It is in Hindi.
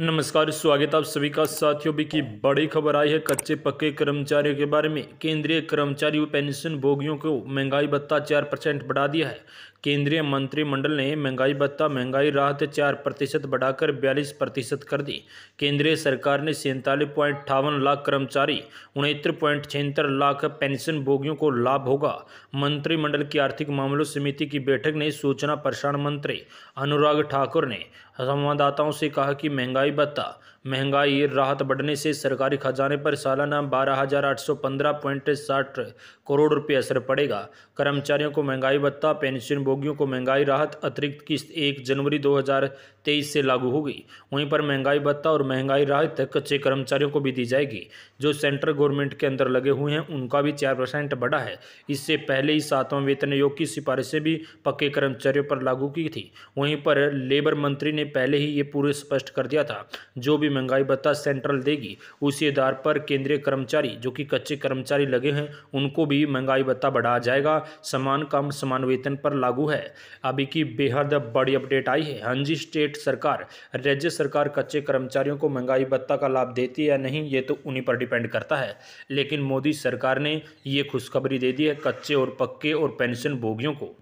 नमस्कार स्वागत आप सभी का साथियों भी की बड़ी खबर आई है कच्चे पक्के कर्मचारियों के बारे में केंद्रीय कर्मचारी व पेंशन भोगियों को महंगाई भत्ता चार परसेंट बढ़ा दिया है केंद्रीय मंत्रिमंडल ने महंगाई भत्ता महंगाई राहत चार प्रतिशत बढ़ाकर बयालीस प्रतिशत कर दी केंद्रीय सरकार ने सैंतालीस पॉइंट अठावन लाख कर्मचारी उनहत्तर पॉइंट छिहत्तर लाख पेंशन भोगियों को लाभ होगा मंत्रिमंडल की आर्थिक मामलों समिति की बैठक में सूचना प्रसारण मंत्री अनुराग ठाकुर ने संवाददाताओं से कहा कि महंगाई बता महंगाई राहत बढ़ने से सरकारी खजाने पर सालाना बारह हजार आठ सौ पंद्रह पॉइंट साठ करोड़ रुपये असर पड़ेगा कर्मचारियों को महंगाई भत्ता पेंशन भोगियों को महंगाई राहत अतिरिक्त किस्त एक जनवरी दो हज़ार तेईस से लागू होगी वहीं पर महंगाई भत्ता और महंगाई राहत कच्चे कर्मचारियों को भी दी जाएगी जो सेंट्रल गवर्नमेंट के अंदर लगे हुए हैं उनका भी चार परसेंट बढ़ा है इससे पहले ही सातवां वेतन योग की सिफारिशें भी पक्के कर्मचारियों पर लागू की थी वहीं पर लेबर मंत्री ने पहले ही ये पूरे स्पष्ट कर दिया था जो भी महंगाई भत्ता सेंट्रल देगी उसी आधार पर केंद्रीय कर्मचारी जो कि कच्चे कर्मचारी लगे हैं उनको भी महंगाई भत्ता बढ़ाया जाएगा समान काम समान वेतन पर लागू है अभी की बेहद बड़ी अपडेट आई है हाँ जी स्टेट सरकार राज्य सरकार कच्चे कर्मचारियों को महंगाई भत्ता का लाभ देती है या नहीं ये तो उन्हीं पर डिपेंड करता है लेकिन मोदी सरकार ने ये खुशखबरी दे दी है कच्चे और पक्के और पेंशन भोगियों को